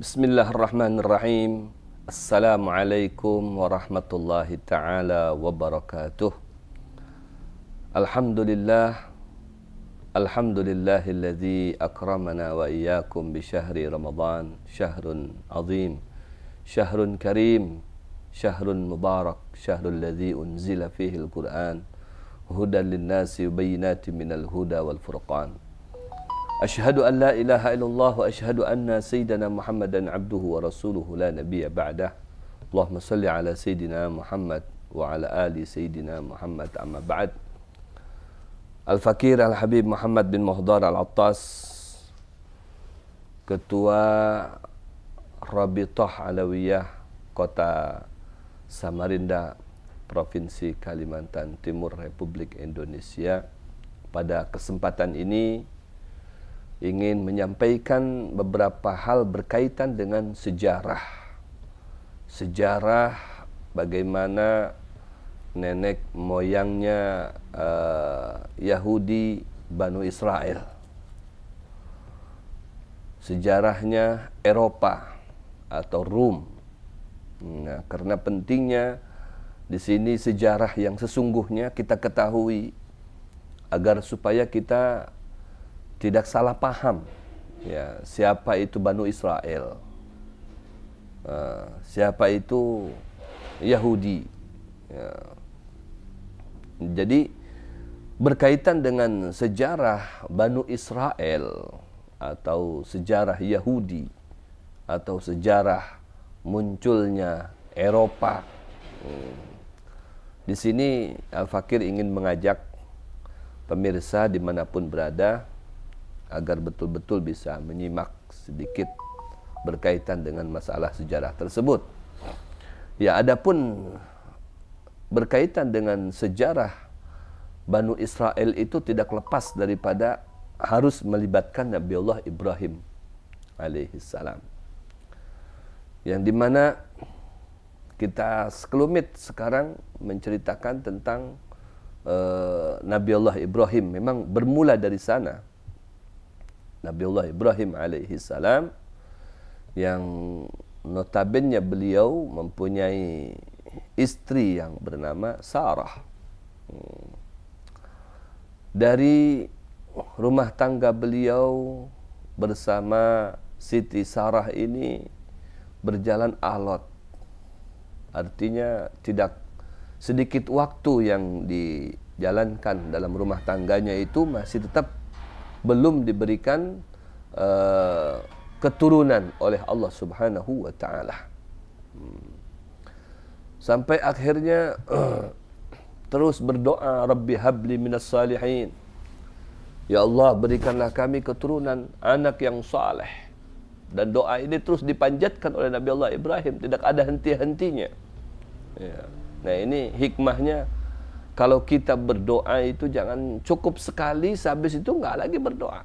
بسم الله الرحمن الرحيم السلام عليكم ورحمة الله تعالى وبركاته الحمد لله الحمد لله الذي أكرمنا وإياكم بشهر رمضان شهر عظيم شهر كريم شهر مبارك شهر الذي أنزل فيه القرآن هدى للناس وبينات من الهدى والفرقان أشهد أن لا إله إلا الله وأشهد أن سيدنا Muhammadan abduhu wa لا la nabiyya اللهم Allahumma salli سيدنا محمد وعلى wa سيدنا محمد أما بعد amma الحبيب Al-Fakir Al-Habib Muhammad bin على Al-Attas Ketua Alawiyah Kota Samarinda Provinsi Kalimantan Timur Republik Indonesia pada kesempatan ini ingin menyampaikan beberapa hal berkaitan dengan sejarah. Sejarah bagaimana nenek moyangnya uh, Yahudi Banu Israel. Sejarahnya Eropa atau Rum. Nah, karena pentingnya di sini sejarah yang sesungguhnya kita ketahui agar supaya kita tidak salah paham ya siapa itu Banu Israel uh, siapa itu Yahudi ya. jadi berkaitan dengan sejarah Banu Israel atau sejarah Yahudi atau sejarah munculnya Eropa hmm. di sini Al Fakir ingin mengajak pemirsa dimanapun berada agar betul-betul bisa menyimak sedikit berkaitan dengan masalah sejarah tersebut. Ya, adapun berkaitan dengan sejarah Banu Israel itu tidak lepas daripada harus melibatkan Nabi Allah Ibrahim alaihissalam. Yang dimana kita sekelumit sekarang menceritakan tentang uh, eh, Nabi Allah Ibrahim memang bermula dari sana Nabiullah Ibrahim alaihi salam yang notabene beliau mempunyai istri yang bernama Sarah. Hmm. Dari rumah tangga beliau bersama Siti Sarah ini berjalan alot. Artinya tidak sedikit waktu yang dijalankan dalam rumah tangganya itu masih tetap belum diberikan uh, keturunan oleh Allah Subhanahu wa taala. Hmm. Sampai akhirnya terus berdoa Rabbi habli minas salihin. Ya Allah berikanlah kami keturunan anak yang saleh. Dan doa ini terus dipanjatkan oleh Nabi Allah Ibrahim tidak ada henti-hentinya. Ya. Nah ini hikmahnya Kalau kita berdoa itu jangan cukup sekali, sehabis itu nggak lagi berdoa.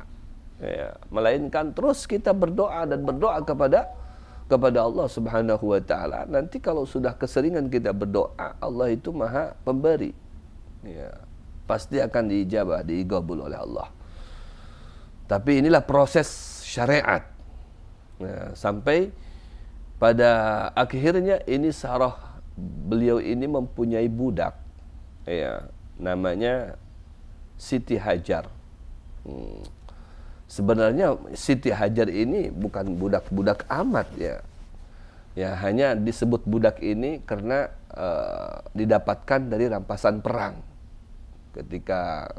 Ya, melainkan terus kita berdoa dan berdoa kepada kepada Allah Subhanahu wa taala. Nanti kalau sudah keseringan kita berdoa, Allah itu Maha pemberi. Ya, pasti akan diijabah, digabul oleh Allah. Tapi inilah proses syariat. ya, sampai pada akhirnya ini Sarah beliau ini mempunyai budak ya namanya Siti Hajar. Hmm. Sebenarnya Siti Hajar ini bukan budak-budak amat ya. Ya hanya disebut budak ini karena uh, didapatkan dari rampasan perang. Ketika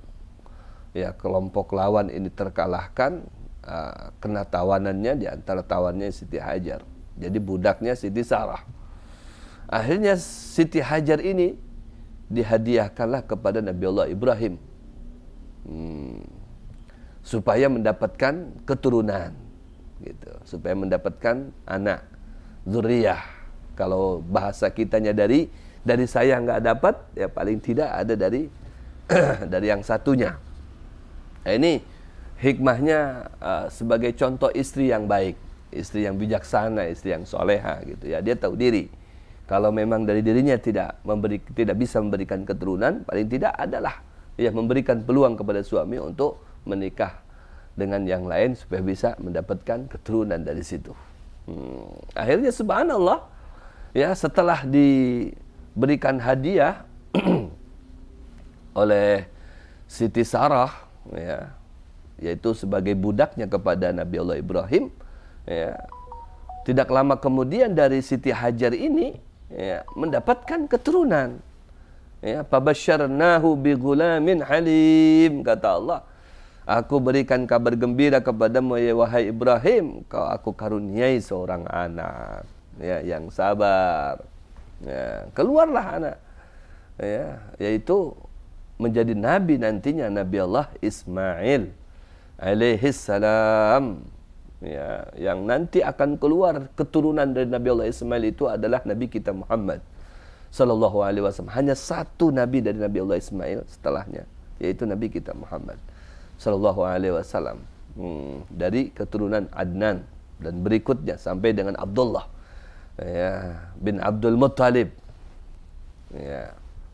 ya kelompok lawan ini terkalahkan, uh, kena tawanannya di antara tawannya Siti Hajar. Jadi budaknya Siti Sarah. Akhirnya Siti Hajar ini dihadiahkanlah kepada Nabi Allah Ibrahim hmm. supaya mendapatkan keturunan gitu supaya mendapatkan anak zuriyah kalau bahasa kitanya dari dari saya nggak dapat ya paling tidak ada dari dari yang satunya nah, ini hikmahnya uh, sebagai contoh istri yang baik istri yang bijaksana istri yang soleha gitu ya dia tahu diri kalau memang dari dirinya tidak memberi, tidak bisa memberikan keturunan, paling tidak adalah ya memberikan peluang kepada suami untuk menikah dengan yang lain supaya bisa mendapatkan keturunan dari situ. Hmm. Akhirnya subhanallah ya setelah diberikan hadiah oleh Siti Sarah ya yaitu sebagai budaknya kepada Nabi Allah Ibrahim ya tidak lama kemudian dari Siti Hajar ini ya, mendapatkan keturunan. Ya, fabasyarnahu bighulamin halim kata Allah. Aku berikan kabar gembira kepada ya wahai Ibrahim, kau aku karuniai seorang anak ya yang sabar. Ya, keluarlah anak. Ya, yaitu menjadi nabi nantinya Nabi Allah Ismail alaihi salam ya, yang nanti akan keluar keturunan dari Nabi Allah Ismail itu adalah Nabi kita Muhammad Sallallahu Alaihi Wasallam. Hanya satu Nabi dari Nabi Allah Ismail setelahnya, yaitu Nabi kita Muhammad Sallallahu Alaihi Wasallam. Hmm, dari keturunan Adnan dan berikutnya sampai dengan Abdullah ya, bin Abdul Muttalib. Ya,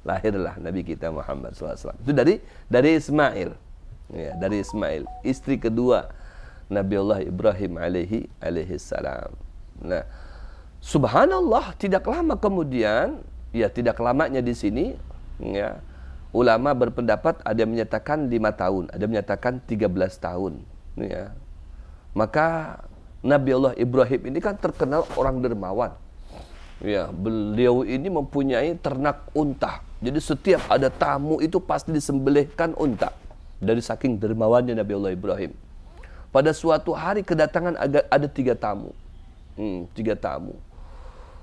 lahirlah Nabi kita Muhammad SAW. Itu dari dari Ismail. Ya, dari Ismail, istri kedua Nabi Allah Ibrahim alaihi alaihi salam. Nah, subhanallah tidak lama kemudian, ya tidak lamanya di sini, ya ulama berpendapat ada menyatakan lima tahun, ada menyatakan 13 tahun, ya. Maka Nabi Allah Ibrahim ini kan terkenal orang dermawan. Ya, beliau ini mempunyai ternak unta. Jadi setiap ada tamu itu pasti disembelihkan unta dari saking dermawannya Nabi Allah Ibrahim. Pada suatu hari kedatangan ada tiga tamu. Hmm, tiga tamu.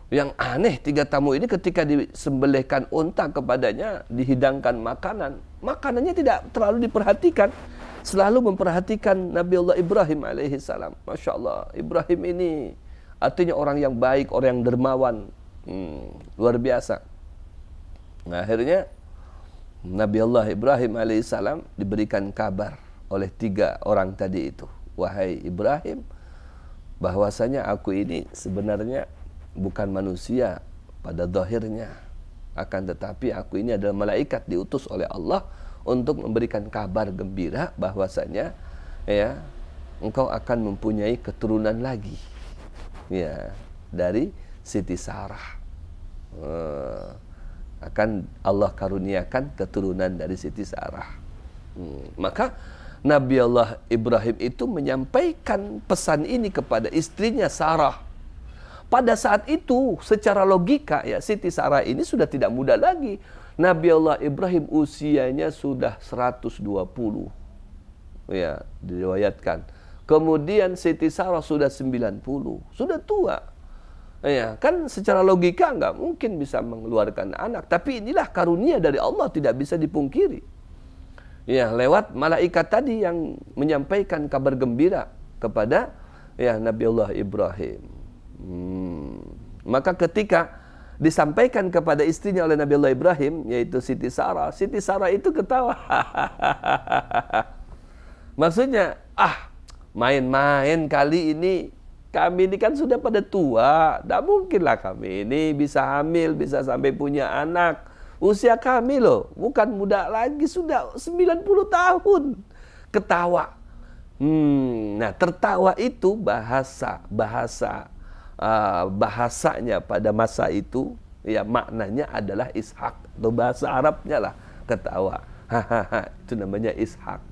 Yang aneh tiga tamu ini ketika disembelihkan unta kepadanya dihidangkan makanan. Makanannya tidak terlalu diperhatikan. Selalu memperhatikan Nabi Allah Ibrahim alaihi salam. Masya Allah Ibrahim ini artinya orang yang baik, orang yang dermawan. Hmm, luar biasa. Nah, akhirnya Nabi Allah Ibrahim alaihi salam diberikan kabar oleh tiga orang tadi itu wahai Ibrahim bahwasanya aku ini sebenarnya bukan manusia pada dohirnya akan tetapi aku ini adalah malaikat diutus oleh Allah untuk memberikan kabar gembira bahwasanya ya engkau akan mempunyai keturunan lagi ya dari Siti Sarah eh, akan Allah karuniakan keturunan dari Siti Sarah hmm, maka Nabi Allah Ibrahim itu menyampaikan pesan ini kepada istrinya Sarah. Pada saat itu secara logika ya Siti Sarah ini sudah tidak muda lagi. Nabi Allah Ibrahim usianya sudah 120. Ya, diriwayatkan. Kemudian Siti Sarah sudah 90, sudah tua. Ya, kan secara logika nggak mungkin bisa mengeluarkan anak, tapi inilah karunia dari Allah tidak bisa dipungkiri ya lewat malaikat tadi yang menyampaikan kabar gembira kepada ya Nabi Allah Ibrahim. Hmm. Maka ketika disampaikan kepada istrinya oleh Nabi Allah Ibrahim yaitu Siti Sarah, Siti Sarah itu ketawa. Maksudnya, ah main-main kali ini kami ini kan sudah pada tua, tidak mungkinlah kami ini bisa hamil, bisa sampai punya anak. Usia kami loh, bukan muda lagi, sudah 90 tahun. Ketawa. Hmm, nah tertawa itu bahasa, bahasa uh, bahasanya pada masa itu ya maknanya adalah ishak atau bahasa Arabnya lah ketawa. itu namanya ishak.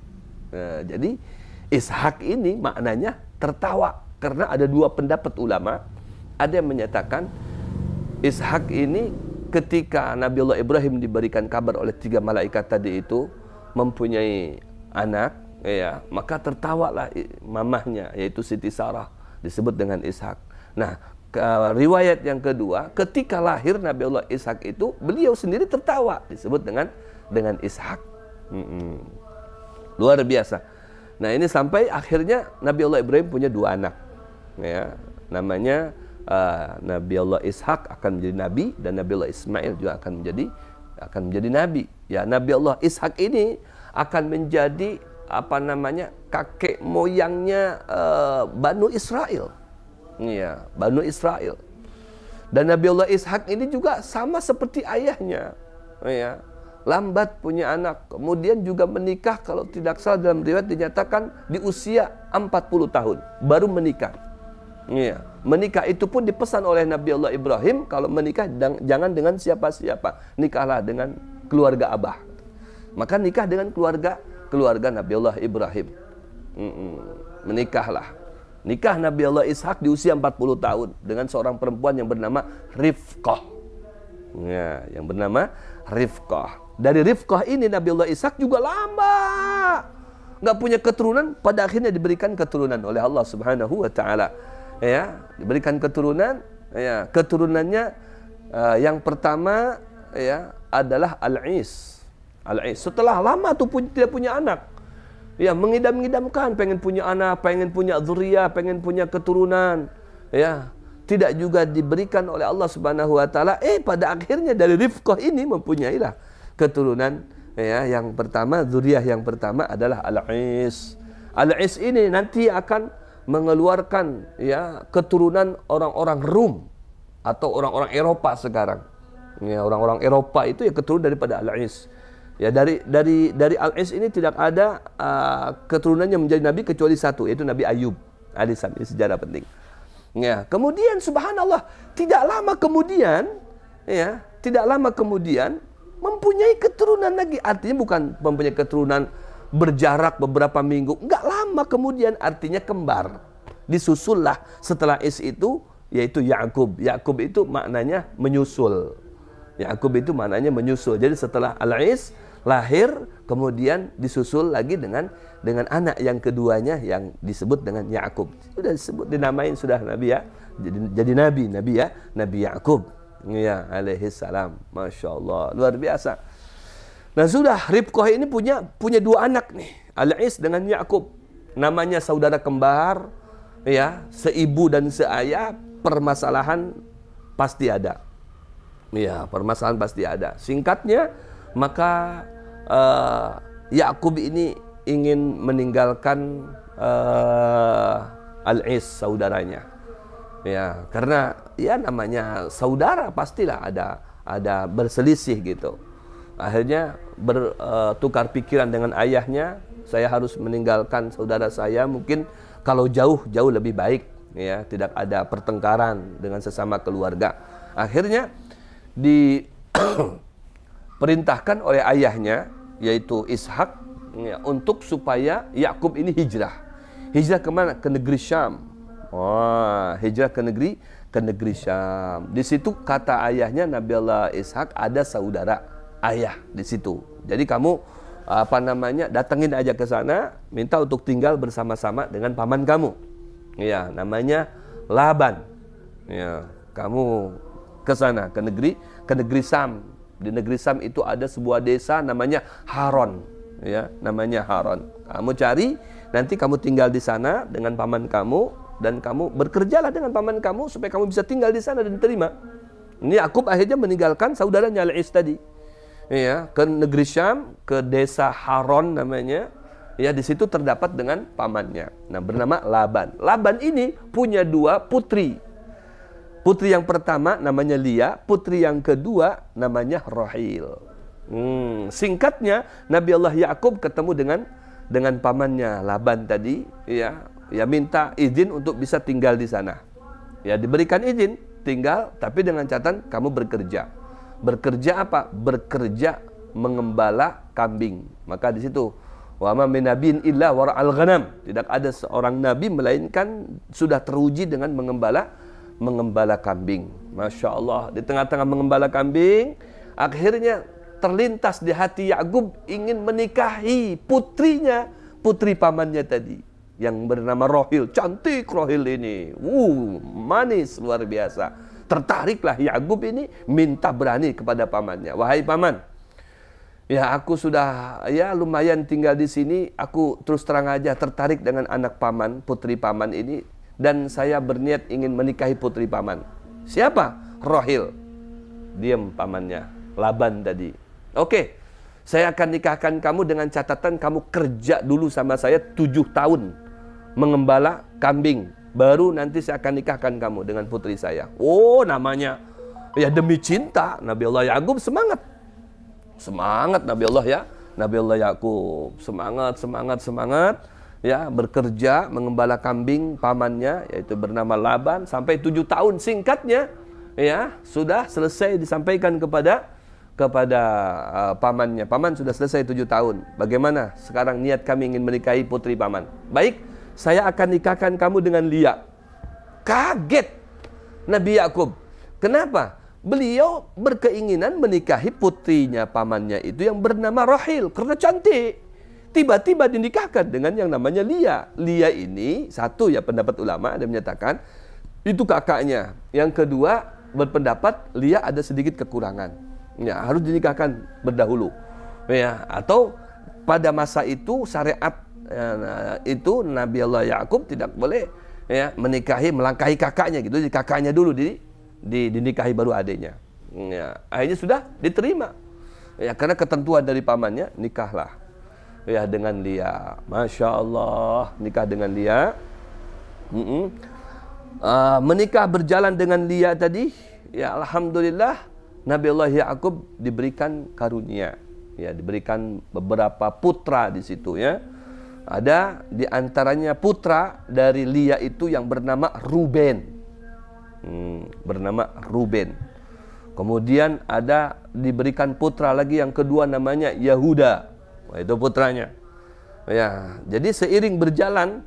Uh, jadi ishak ini maknanya tertawa karena ada dua pendapat ulama. Ada yang menyatakan ishak ini ketika Nabi Allah Ibrahim diberikan kabar oleh tiga malaikat tadi itu mempunyai anak ya maka tertawalah mamahnya yaitu Siti Sarah disebut dengan Ishak nah ke, riwayat yang kedua ketika lahir Nabi Allah Ishak itu beliau sendiri tertawa disebut dengan dengan Ishak hmm, hmm. luar biasa nah ini sampai akhirnya Nabi Allah Ibrahim punya dua anak ya namanya uh, Nabi Allah Ishak akan menjadi nabi dan Nabi Allah Ismail juga akan menjadi akan menjadi nabi. Ya, Nabi Allah Ishak ini akan menjadi apa namanya? kakek moyangnya uh, Banu Israel. Iya, Banu Israel. Dan Nabi Allah Ishak ini juga sama seperti ayahnya. Ya, lambat punya anak. Kemudian juga menikah kalau tidak salah dalam riwayat dinyatakan di usia 40 tahun baru menikah. Iya. Menikah itu pun dipesan oleh Nabi Allah Ibrahim kalau menikah jangan dengan siapa-siapa. Nikahlah dengan keluarga abah. Maka nikah dengan keluarga keluarga Nabi Allah Ibrahim. Mm-mm. Menikahlah. Nikah Nabi Allah Ishak di usia 40 tahun dengan seorang perempuan yang bernama Rifqah. Ya, yang bernama Rifqah. Dari Rifqah ini Nabi Allah Ishak juga lama nggak punya keturunan pada akhirnya diberikan keturunan oleh Allah Subhanahu wa taala ya diberikan keturunan ya keturunannya uh, yang pertama ya adalah Al-Is Al-Is setelah lama tuh pun, tidak punya anak ya mengidam-idamkan pengen punya anak pengen punya zuriyah pengen punya keturunan ya tidak juga diberikan oleh Allah Subhanahu wa taala eh pada akhirnya dari rifqah ini mempunyailah keturunan ya yang pertama zuriyah yang pertama adalah Al-Is Al-Is ini nanti akan mengeluarkan ya keturunan orang-orang Rum atau orang-orang Eropa sekarang. Ya, orang-orang Eropa itu ya keturunan daripada Al-Is. Ya dari dari dari Al-Is ini tidak ada uh, keturunannya menjadi nabi kecuali satu yaitu Nabi Ayub Alisan Ini sejarah penting. Ya, kemudian subhanallah tidak lama kemudian ya, tidak lama kemudian mempunyai keturunan lagi. Artinya bukan mempunyai keturunan berjarak beberapa minggu. Enggak lama kemudian artinya kembar. Disusullah setelah Is itu yaitu Yakub. Yakub itu maknanya menyusul. Yakub itu maknanya menyusul. Jadi setelah Al-Is lahir kemudian disusul lagi dengan dengan anak yang keduanya yang disebut dengan Yakub. Sudah disebut dinamain sudah Nabi ya. Jadi, jadi nabi, Nabi ya, Nabi Yakub. Ya, alaihi salam. Masya Allah, luar biasa. Nah sudah Ribqah ini punya punya dua anak nih, Al-Is dengan Yakub. Namanya saudara kembar, ya, seibu dan seayah, permasalahan pasti ada. Ya, permasalahan pasti ada. Singkatnya, maka uh, eh, Yakub ini ingin meninggalkan uh, Al-Is saudaranya. Ya, karena ya namanya saudara pastilah ada ada berselisih gitu. Akhirnya bertukar eh, pikiran dengan ayahnya, saya harus meninggalkan saudara saya mungkin kalau jauh jauh lebih baik ya, tidak ada pertengkaran dengan sesama keluarga. Akhirnya diperintahkan oleh ayahnya yaitu Ishak ya, untuk supaya Yakub ini hijrah. Hijrah kemana? Ke negeri Syam. Wah, hijrah ke negeri ke negeri Syam. Di situ kata ayahnya Nabi Allah Ishak ada saudara ayah di situ. Jadi kamu apa namanya datangin aja ke sana, minta untuk tinggal bersama-sama dengan paman kamu. Iya, namanya Laban. Ya, kamu ke sana ke negeri ke negeri Sam. Di negeri Sam itu ada sebuah desa namanya Haron. Ya, namanya Haron. Kamu cari, nanti kamu tinggal di sana dengan paman kamu dan kamu bekerjalah dengan paman kamu supaya kamu bisa tinggal di sana dan diterima. Ini Yakub akhirnya meninggalkan saudaranya Al-Is tadi ya ke negeri Syam ke desa Haron namanya ya di situ terdapat dengan pamannya nah bernama Laban Laban ini punya dua putri putri yang pertama namanya Lia putri yang kedua namanya Rahil hmm, singkatnya Nabi Allah Yakub ketemu dengan dengan pamannya Laban tadi ya ya minta izin untuk bisa tinggal di sana ya diberikan izin tinggal tapi dengan catatan kamu bekerja Bekerja apa? Bekerja mengembala kambing. Maka di situ wa ma min nabiyyin illa wara'al ghanam. Tidak ada seorang nabi melainkan sudah teruji dengan mengembala mengembala kambing. Masya Allah, di tengah-tengah mengembala kambing, akhirnya terlintas di hati Yakub ingin menikahi putrinya, putri pamannya tadi yang bernama Rohil. Cantik Rohil ini. Wuh, manis luar biasa. Tertariklah Yakub ini minta berani kepada pamannya. Wahai paman, ya aku sudah ya lumayan tinggal di sini. Aku terus terang aja tertarik dengan anak paman, putri paman ini. Dan saya berniat ingin menikahi putri paman. Siapa? Rohil. Diam pamannya, Laban tadi. Oke, saya akan nikahkan kamu dengan catatan kamu kerja dulu sama saya tujuh tahun mengembala kambing baru nanti saya akan nikahkan kamu dengan putri saya. Oh, namanya ya demi cinta Nabi Allah Yakub semangat. Semangat Nabi Allah ya. Nabi Allah Yakub semangat, semangat, semangat ya bekerja mengembala kambing pamannya yaitu bernama Laban sampai tujuh tahun singkatnya ya sudah selesai disampaikan kepada kepada uh, pamannya. Paman sudah selesai tujuh tahun. Bagaimana sekarang niat kami ingin menikahi putri paman? Baik, saya akan nikahkan kamu dengan Lia. Kaget Nabi Yakub. Kenapa? Beliau berkeinginan menikahi putrinya pamannya itu yang bernama Rahil karena cantik. Tiba-tiba dinikahkan dengan yang namanya Lia. Lia ini satu ya pendapat ulama ada menyatakan itu kakaknya. Yang kedua berpendapat Lia ada sedikit kekurangan. Ya, harus dinikahkan berdahulu. Ya, atau pada masa itu syariat Ya, nah, itu Nabi Allah Yakub tidak boleh ya menikahi melangkahi kakaknya gitu jadi kakaknya dulu di, di dinikahi baru adiknya hmm, ya, akhirnya sudah diterima ya karena ketentuan dari pamannya nikahlah ya dengan dia masya Allah nikah dengan dia mm -mm. Uh, menikah berjalan dengan dia tadi ya alhamdulillah Nabi Allah Yakub diberikan karunia ya diberikan beberapa putra di situ ya ada di antaranya putra dari Lia itu yang bernama Ruben. Hmm, bernama Ruben. Kemudian ada diberikan putra lagi yang kedua namanya Yahuda. Wah, itu putranya. Ya, jadi seiring berjalan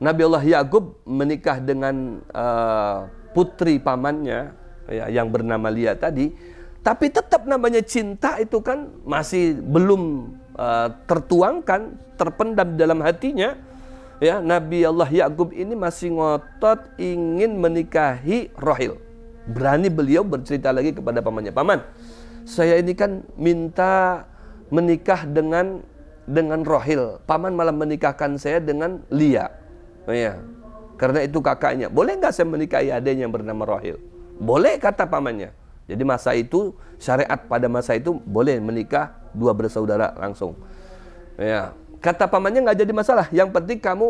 Nabi Allah Yakub menikah dengan uh, putri pamannya ya, yang bernama Lia tadi, tapi tetap namanya cinta itu kan masih belum Eh, tertuangkan, terpendam dalam hatinya, ya Nabi Allah Yakub ini masih ngotot ingin menikahi Rohil. Berani beliau bercerita lagi kepada pamannya, "Paman, saya ini kan minta menikah dengan dengan Rohil. Paman malah menikahkan saya dengan Lia." Oh, ya. Karena itu kakaknya. Boleh nggak saya menikahi adanya yang bernama Rohil? Boleh kata pamannya. Jadi masa itu syariat pada masa itu boleh menikah dua bersaudara langsung. Ya, kata pamannya nggak jadi masalah. Yang penting kamu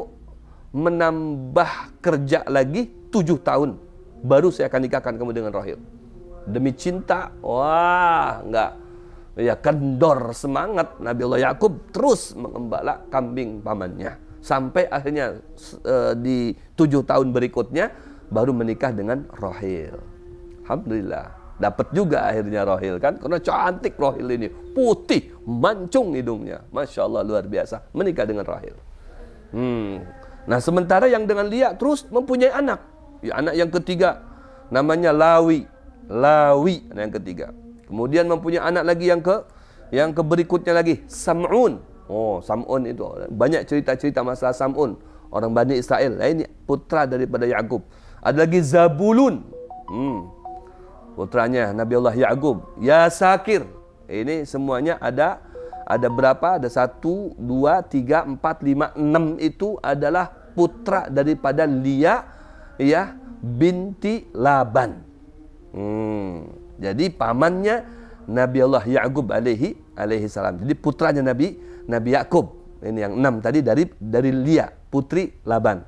menambah kerja lagi tujuh tahun, baru saya akan nikahkan kamu dengan Rohil Demi cinta, wah nggak ya kendor semangat Nabi Allah Yakub terus mengembala kambing pamannya sampai akhirnya e, di tujuh tahun berikutnya baru menikah dengan Rohil. Alhamdulillah. Dapat juga akhirnya Rohil kan. Karena cantik Rohil ini. Putih, mancung hidungnya. Masya Allah luar biasa. Menikah dengan Rahil. Hmm. Nah sementara yang dengan Lia terus mempunyai anak. Ya, anak yang ketiga namanya Lawi. Lawi anak yang ketiga. Kemudian mempunyai anak lagi yang ke yang ke berikutnya lagi Sam'un. Oh, Sam'un itu banyak cerita-cerita masalah Sam'un, orang Bani Israel. Nah, ini putra daripada Yakub. Ada lagi Zabulun. Hmm putranya Nabi Allah Ya'qub, Ya Sakir. Ini semuanya ada ada berapa? Ada satu, dua, tiga, empat, lima, enam itu adalah putra daripada Lia ya binti Laban. Hmm. Jadi pamannya Nabi Allah Ya'qub alaihi alaihi salam. Jadi putranya Nabi Nabi Yakub. Ini yang enam tadi dari dari Lia putri Laban.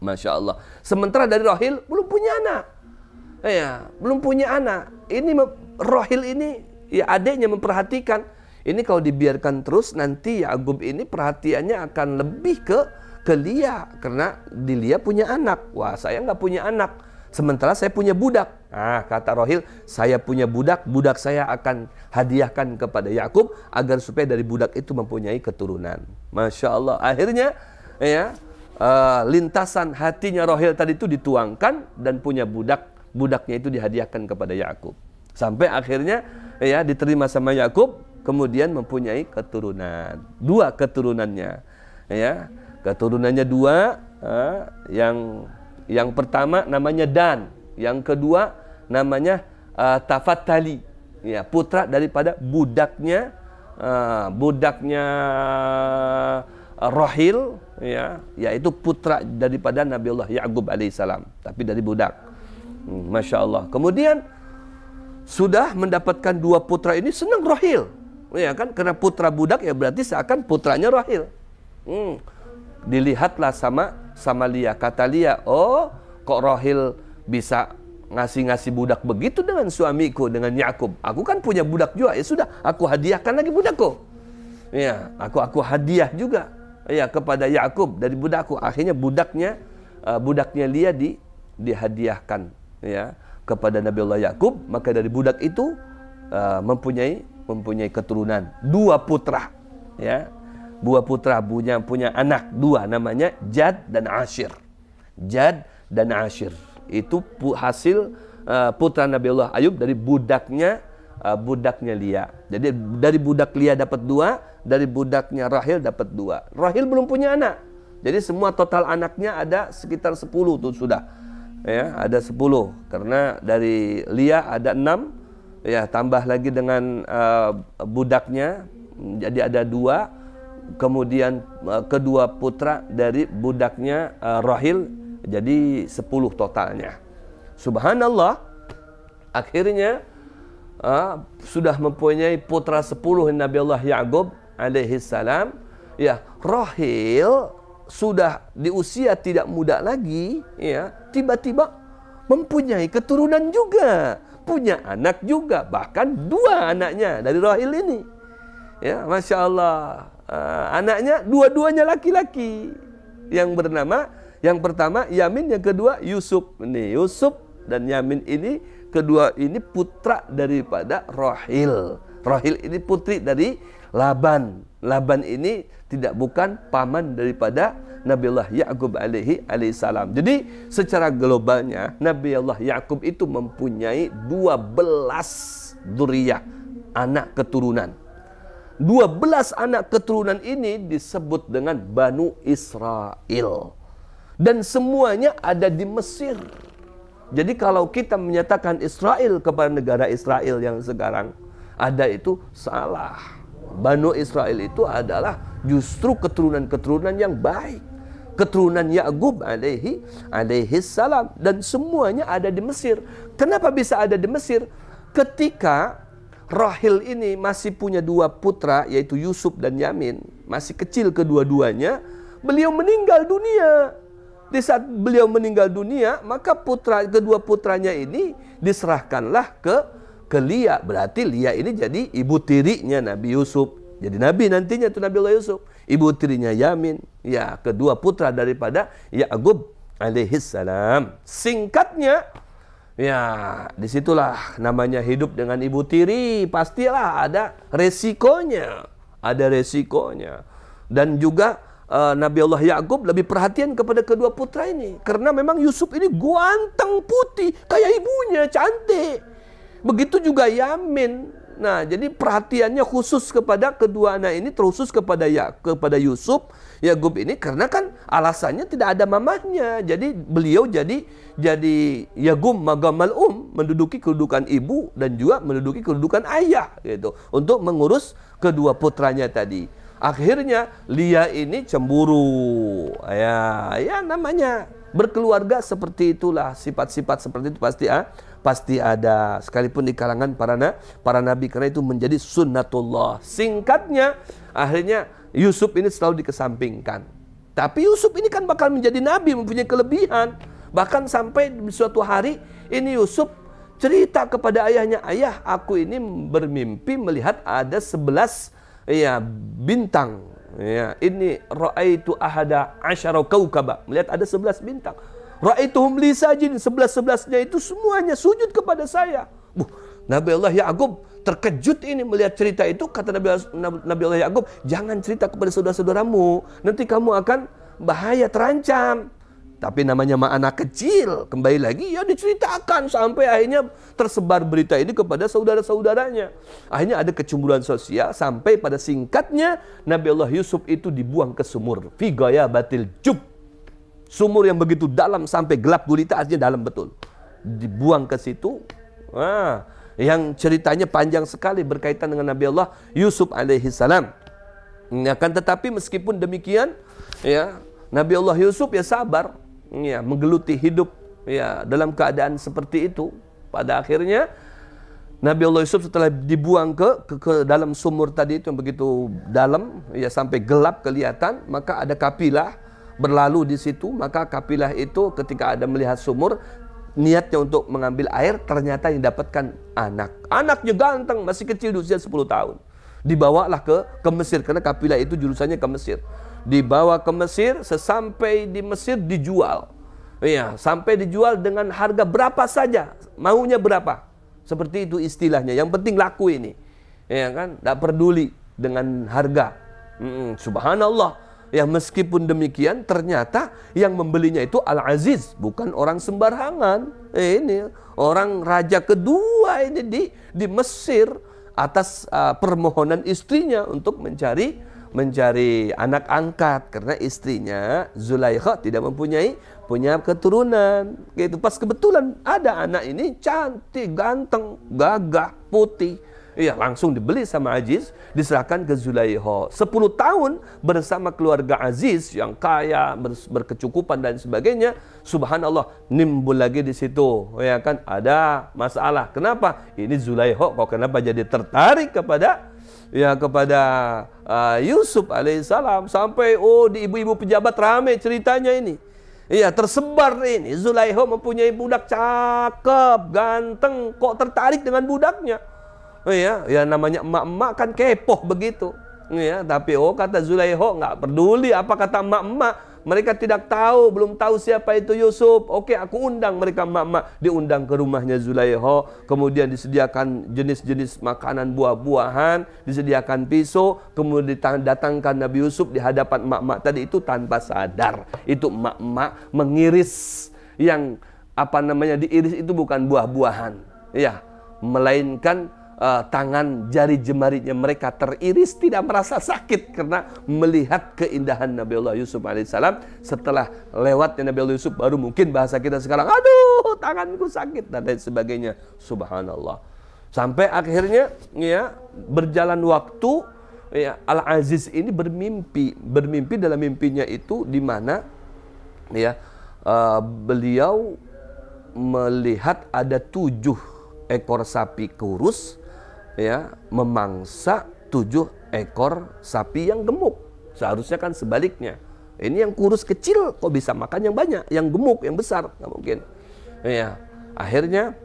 Masya Allah. Sementara dari Rohil belum punya anak ya belum punya anak ini rohil ini ya adiknya memperhatikan ini kalau dibiarkan terus nanti Yakub ini perhatiannya akan lebih ke ke Lia karena di Lia punya anak wah saya nggak punya anak sementara saya punya budak ah kata Rohil saya punya budak budak saya akan hadiahkan kepada Yakub agar supaya dari budak itu mempunyai keturunan masya Allah akhirnya ya uh, lintasan hatinya Rohil tadi itu dituangkan dan punya budak budaknya itu dihadiahkan kepada Yakub. Sampai akhirnya ya diterima sama Yakub, kemudian mempunyai keturunan. Dua keturunannya. Ya, keturunannya dua, ya, yang yang pertama namanya Dan, yang kedua namanya uh, eh, Tafatali. Ya, putra daripada budaknya uh, budaknya eh, Rahil ya yaitu putra daripada Nabi Allah Yakub alaihissalam tapi dari budak Hmm, masya Allah. Kemudian sudah mendapatkan dua putra ini senang Rohil. Ya kan? Karena putra budak ya berarti seakan putranya Rohil. Hmm. Dilihatlah sama sama Lia. Kata Lia, oh kok Rohil bisa ngasih-ngasih budak begitu dengan suamiku, dengan Yakub. Aku kan punya budak juga, ya sudah, aku hadiahkan lagi budakku. Ya, aku aku hadiah juga ya kepada Yakub dari budakku. Akhirnya budaknya eh, budaknya Lia di dihadiahkan ya kepada Nabi Allah Yakub maka dari budak itu uh, mempunyai mempunyai keturunan dua putra ya dua putra punya punya anak dua namanya Jad dan Ashir Jad dan Ashir itu hasil uh, putra Nabi Allah Ayub dari budaknya uh, budaknya Lia jadi dari budak Lia dapat dua dari budaknya Rahil dapat dua Rahil belum punya anak jadi semua total anaknya ada sekitar 10 tuh sudah ya ada 10 karena dari Lia ada enam ya tambah lagi dengan uh, budaknya jadi ada dua kemudian uh, kedua putra dari budaknya uh, eh, Rahil jadi 10 totalnya subhanallah akhirnya uh, sudah mempunyai putra 10 Nabi Allah Ya'qub alaihi salam ya Rahil sudah di usia tidak muda lagi, ya, tiba-tiba mempunyai keturunan juga, punya anak juga, bahkan dua anaknya dari Rohil ini. Ya, masya Allah, uh, anaknya dua-duanya laki-laki yang bernama yang pertama Yamin, yang kedua Yusuf. Ini Yusuf dan Yamin ini kedua ini putra daripada Rohil Rohil ini putri dari Laban. Laban ini tidak bukan paman daripada Nabi Allah Yakub alaihi alaihissalam. Jadi secara globalnya Nabi Allah Yakub itu mempunyai 12 duriyah anak keturunan. 12 anak keturunan ini disebut dengan Banu Israel. Dan semuanya ada di Mesir. Jadi kalau kita menyatakan Israel kepada negara Israel yang sekarang ada itu salah. Banu Israel itu adalah justru keturunan-keturunan yang baik. Keturunan Yakub alaihi alaihi salam dan semuanya ada di Mesir. Kenapa bisa ada di Mesir? Ketika Rahil ini masih punya dua putra yaitu Yusuf dan Yamin, masih kecil kedua-duanya, beliau meninggal dunia. Di saat beliau meninggal dunia, maka putra kedua putranya ini diserahkanlah ke ke Lia. Berarti Lia ini jadi ibu tirinya Nabi Yusuf. Jadi Nabi nantinya itu Nabi Allah Yusuf. Ibu tirinya Yamin. Ya, kedua putra daripada Ya'gub alaihissalam. Singkatnya, ya disitulah namanya hidup dengan ibu tiri. Pastilah ada resikonya. Ada resikonya. Dan juga uh, Nabi Allah Yakub lebih perhatian kepada kedua putra ini karena memang Yusuf ini ganteng putih kayak ibunya cantik Begitu juga Yamin. Nah, jadi perhatiannya khusus kepada kedua anak ini terkhusus kepada ya kepada Yusuf, Yakub ini karena kan alasannya tidak ada mamahnya. Jadi beliau jadi jadi Yagum magamal um menduduki kedudukan ibu dan juga menduduki kedudukan ayah gitu untuk mengurus kedua putranya tadi. Akhirnya Lia ini cemburu. Ya, ya namanya berkeluarga seperti itulah sifat-sifat seperti itu pasti ah pasti ada sekalipun di kalangan para na, para nabi karena itu menjadi sunnatullah. Singkatnya akhirnya Yusuf ini selalu dikesampingkan. Tapi Yusuf ini kan bakal menjadi nabi mempunyai kelebihan. Bahkan sampai suatu hari ini Yusuf cerita kepada ayahnya, "Ayah, aku ini bermimpi melihat ada sebelas ya bintang ya ini raaitu ahada asyara kaukaba melihat ada sebelas bintang Ra'aituhum li sajin. Sebelas-sebelasnya itu semuanya sujud kepada saya. Buh, Nabi Allah Ya'qub terkejut ini melihat cerita itu. Kata Nabi, Nabi Allah Ya'qub, jangan cerita kepada saudara-saudaramu. Nanti kamu akan bahaya terancam. Tapi namanya anak kecil, kembali lagi ya diceritakan sampai akhirnya tersebar berita ini kepada saudara-saudaranya. Akhirnya ada kecemburuan sosial sampai pada singkatnya Nabi Allah Yusuf itu dibuang ke sumur. Figaya batil jub Sumur yang begitu dalam sampai gelap gulita artinya dalam betul. Dibuang ke situ. Ah, yang ceritanya panjang sekali berkaitan dengan Nabi Allah Yusuf alaihi salam. kan tetapi meskipun demikian, ya Nabi Allah Yusuf ya sabar, ya menggeluti hidup ya dalam keadaan seperti itu. Pada akhirnya Nabi Allah Yusuf setelah dibuang ke, ke ke dalam sumur tadi itu yang begitu dalam ya sampai gelap kelihatan maka ada kapilah berlalu di situ, maka kapilah itu ketika ada melihat sumur, niatnya untuk mengambil air, ternyata yang dapatkan anak. Anaknya ganteng, masih kecil di usia 10 tahun. Dibawalah ke ke Mesir, karena kapilah itu jurusannya ke Mesir. Dibawa ke Mesir, sesampai di Mesir dijual. Iya, sampai dijual dengan harga berapa saja, maunya berapa. Seperti itu istilahnya. Yang penting laku ini. Ya kan? Tidak peduli dengan harga. Hmm, subhanallah Ya meskipun demikian ternyata yang membelinya itu Al-Aziz bukan orang sembarangan. Eh, ini orang raja kedua ini di di Mesir atas uh, permohonan istrinya untuk mencari mencari anak angkat karena istrinya Zulaikha tidak mempunyai punya keturunan. Gitu. Pas kebetulan ada anak ini cantik, ganteng, gagah, putih Iya, langsung dibeli sama Aziz, diserahkan ke Zulaiho. 10 tahun bersama keluarga Aziz yang kaya, ber berkecukupan dan sebagainya. Subhanallah, nimbul lagi di situ. Ya kan ada masalah. Kenapa? Ini Zulaiho kok kenapa jadi tertarik kepada ya kepada uh, Yusuf alaihissalam sampai oh di ibu-ibu pejabat rame ceritanya ini. Iya tersebar ini Zulaiho mempunyai budak cakep, ganteng, kok tertarik dengan budaknya? ya, ya namanya emak-emak kan kepoh begitu. Ya, tapi oh kata Zulaiho nggak peduli apa kata emak-emak. Mereka tidak tahu, belum tahu siapa itu Yusuf. Oke, aku undang mereka emak-emak. Diundang ke rumahnya Zulaiho. Kemudian disediakan jenis-jenis makanan buah-buahan. Disediakan pisau. Kemudian datangkan Nabi Yusuf di hadapan emak-emak tadi. Itu tanpa sadar. Itu emak-emak mengiris. Yang apa namanya diiris itu bukan buah-buahan. Ya, melainkan uh, tangan jari jemarinya mereka teriris tidak merasa sakit karena melihat keindahan Nabi Allah Yusuf alaihissalam setelah lewatnya Nabi Allah Yusuf baru mungkin bahasa kita sekarang aduh tanganku sakit dan lain sebagainya subhanallah sampai akhirnya ya berjalan waktu ya Al Aziz ini bermimpi bermimpi dalam mimpinya itu di mana ya uh, beliau melihat ada tujuh ekor sapi kurus ya memangsa tujuh ekor sapi yang gemuk. Seharusnya kan sebaliknya. Ini yang kurus kecil kok bisa makan yang banyak, yang gemuk, yang besar nggak mungkin. Ya, akhirnya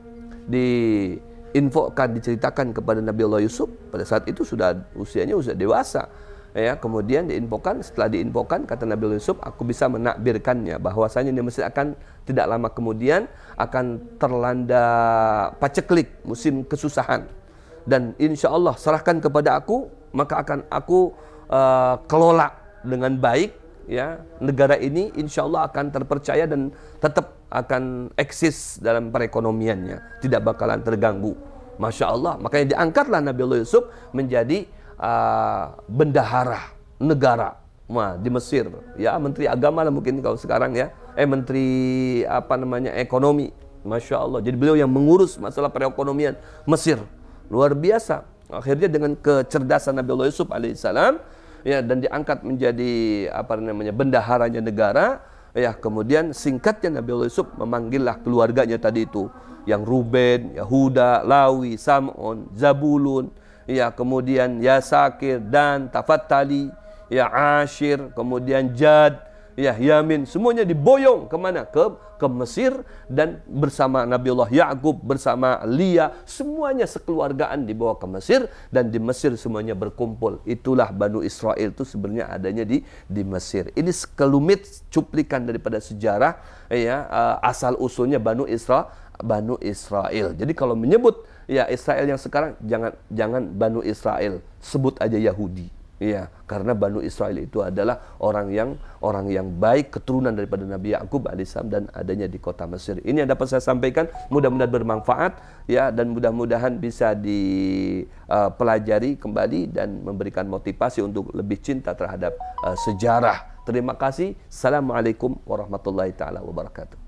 diinfokan, diceritakan kepada Nabi Allah Yusuf pada saat itu sudah usianya sudah dewasa. Ya, kemudian diinfokan, setelah diinfokan kata Nabi Allah Yusuf, aku bisa menakbirkannya bahwasanya dia mesti akan tidak lama kemudian akan terlanda paceklik musim kesusahan dan insya Allah serahkan kepada aku maka akan aku uh, kelola dengan baik ya negara ini insya Allah akan terpercaya dan tetap akan eksis dalam perekonomiannya tidak bakalan terganggu masya Allah makanya diangkatlah Nabi Allah Yusuf menjadi uh, bendahara negara Wah, di Mesir ya menteri agama lah mungkin kalau sekarang ya eh menteri apa namanya ekonomi Masya Allah. Jadi beliau yang mengurus masalah perekonomian Mesir luar biasa. Akhirnya dengan kecerdasan Nabi Allah Yusuf alaihissalam ya dan diangkat menjadi apa namanya bendaharanya negara ya kemudian singkatnya Nabi Allah Yusuf memanggillah keluarganya tadi itu yang Ruben, Yahuda, Lawi, Sam'on, Zabulun, ya kemudian Yasakir dan Tafattali, ya Ashir, kemudian Jad, ya Yamin semuanya diboyong kemana ke ke Mesir dan bersama Nabi Allah Yakub bersama Lia semuanya sekeluargaan dibawa ke Mesir dan di Mesir semuanya berkumpul itulah Banu Israel itu sebenarnya adanya di di Mesir ini sekelumit cuplikan daripada sejarah ya eh, asal usulnya Banu Israel Banu Israel jadi kalau menyebut ya Israel yang sekarang jangan jangan Banu Israel sebut aja Yahudi Iya, karena Banu Israel itu adalah orang yang orang yang baik keturunan daripada Nabi Yakub alaihissalam dan adanya di kota Mesir. Ini yang dapat saya sampaikan, mudah-mudahan bermanfaat ya dan mudah-mudahan bisa dipelajari eh, kembali dan memberikan motivasi untuk lebih cinta terhadap uh, sejarah. Terima kasih. Assalamualaikum warahmatullahi taala wabarakatuh.